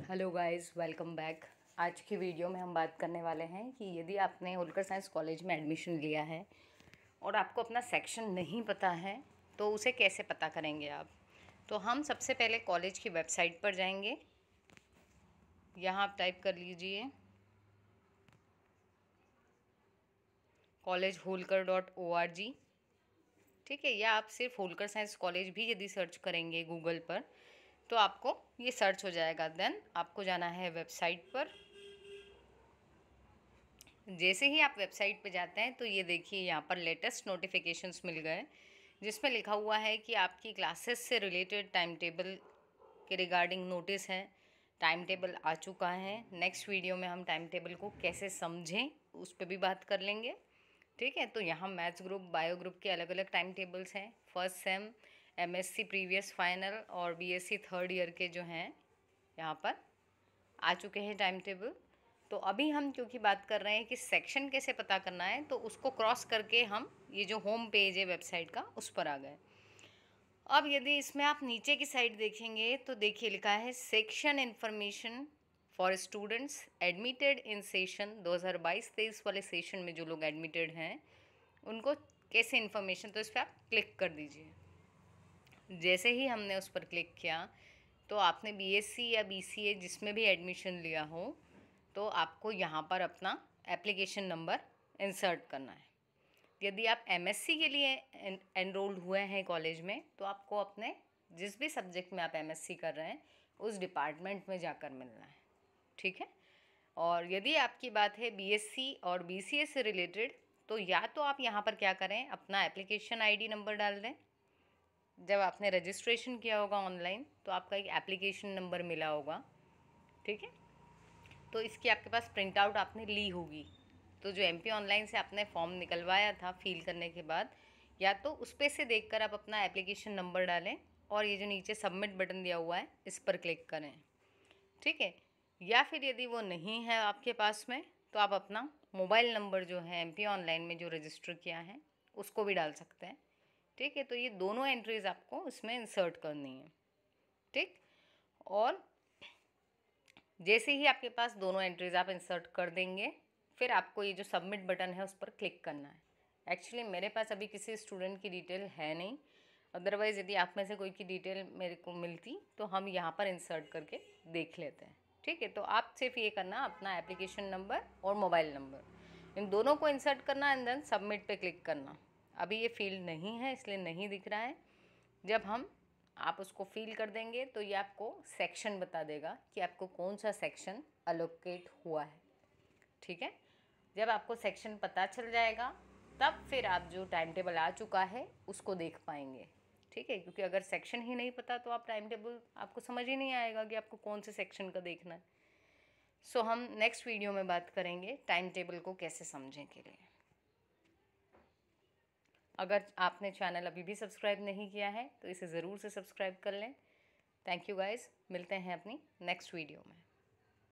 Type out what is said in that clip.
hello guys welcome back आज की video में हम बात करने वाले हैं कि यदि आपने होलकर साइंस कॉलेज में एडमिशन लिया है और आपको अपना सेक्शन नहीं पता है तो उसे कैसे पता करेंगे आप तो हम सबसे पहले कॉलेज की वेबसाइट पर जाएंगे यहाँ आप टाइप कर लीजिए college Holkar dot O R G ठीक है या आप सिर्फ होलकर साइंस कॉलेज भी यदि सर्च करेंगे गूगल पर तो आपको ये सर्च हो जाएगा देन आपको जाना है वेबसाइट पर जैसे ही आप वेबसाइट पे जाते हैं तो ये देखिए यहाँ पर लेटेस्ट नोटिफिकेशंस मिल गए जिसमें लिखा हुआ है कि आपकी क्लासेस से रिलेटेड टाइम टेबल के रिगार्डिंग नोटिस है टाइम टेबल आ चुका है नेक्स्ट वीडियो में हम टाइम टेबल को कैसे समझें उस पर भी बात कर लेंगे ठीक है तो यहाँ मैथ्स ग्रुप बायो ग्रुप के अलग अलग टाइम टेबल्स हैं first sem MSc previous final और बीएससी थर्ड ईयर के जो हैं यहाँ पर आ चुके हैं टाइम टेबल तो अभी हम क्योंकि बात कर रहे हैं कि सेक्शन कैसे पता करना है तो उसको क्रॉस करके हम ये जो होम पेज है वेबसाइट का उस पर आ गए अब यदि इसमें आप नीचे की साइड देखेंगे तो देखिए लिखा है section information for students admitted in session 2022-23 वाले सेशन में जो लोग एडमिटेड हैं उनको कैसे इन्फॉर्मेशन तो इस पर आप क्लिक कर दीजिए जैसे ही हमने उस पर क्लिक किया तो आपने बीएससी या बीसीए जिसमें भी एडमिशन लिया हो तो आपको यहाँ पर अपना एप्लीकेशन नंबर इंसर्ट करना है यदि आप एमएससी के लिए एनरोल्ड हुए हैं कॉलेज में तो आपको अपने जिस भी सब्जेक्ट में आप एमएससी कर रहे हैं उस डिपार्टमेंट में जाकर मिलना है ठीक है और यदि आपकी बात है बीएससी और बीसीए से रिलेटेड तो या तो आप यहाँ पर क्या करें अपना एप्लीकेशन आईडी नंबर डाल दें जब आपने रजिस्ट्रेशन किया होगा ऑनलाइन तो आपका एक एप्लीकेशन नंबर मिला होगा ठीक है तो इसकी आपके पास प्रिंट आउट आपने ली होगी तो जो एमपी ऑनलाइन से आपने फॉर्म निकलवाया था फिल करने के बाद या तो उस पर से देख कर आप अपना एप्लीकेशन नंबर डालें और ये जो नीचे सबमिट बटन दिया हुआ है इस पर क्लिक करें ठीक है या फिर यदि वो नहीं है आपके पास में तो आप अपना मोबाइल नंबर जो है एमपी ऑनलाइन में जो रजिस्टर किया है उसको भी डाल सकते हैं ठीक है तो ये दोनों एंट्रीज आपको उसमें इंसर्ट करनी है ठीक और जैसे ही आपके पास दोनों एंट्रीज आप इंसर्ट कर देंगे फिर आपको ये जो सबमिट बटन है उस पर क्लिक करना है एक्चुअली मेरे पास अभी किसी स्टूडेंट की डिटेल है नहीं अदरवाइज़ यदि आप में से कोई की डिटेल मेरे को मिलती तो हम यहाँ पर इंसर्ट करके देख लेते हैं ठीक है तो आप सिर्फ ये करना अपना एप्लीकेशन नंबर और मोबाइल नंबर इन दोनों को इंसर्ट करना एंड देन सबमिट पे क्लिक करना अभी ये फील नहीं है इसलिए नहीं दिख रहा है जब हम आप उसको फील कर देंगे तो ये आपको सेक्शन बता देगा कि आपको कौन सा सेक्शन अलोकेट हुआ है ठीक है जब आपको सेक्शन पता चल जाएगा तब फिर आप जो टाइम टेबल आ चुका है उसको देख पाएंगे ठीक है क्योंकि अगर सेक्शन ही नहीं पता तो आप टाइम टेबल आपको समझ ही नहीं आएगा कि आपको कौन से सेक्शन का देखना है सो so, हम नेक्स्ट वीडियो में बात करेंगे टाइम टेबल को कैसे समझें के लिए अगर आपने चैनल अभी भी सब्सक्राइब नहीं किया है तो इसे ज़रूर से सब्सक्राइब कर लें थैंक यू गाइज़ मिलते हैं अपनी नेक्स्ट वीडियो में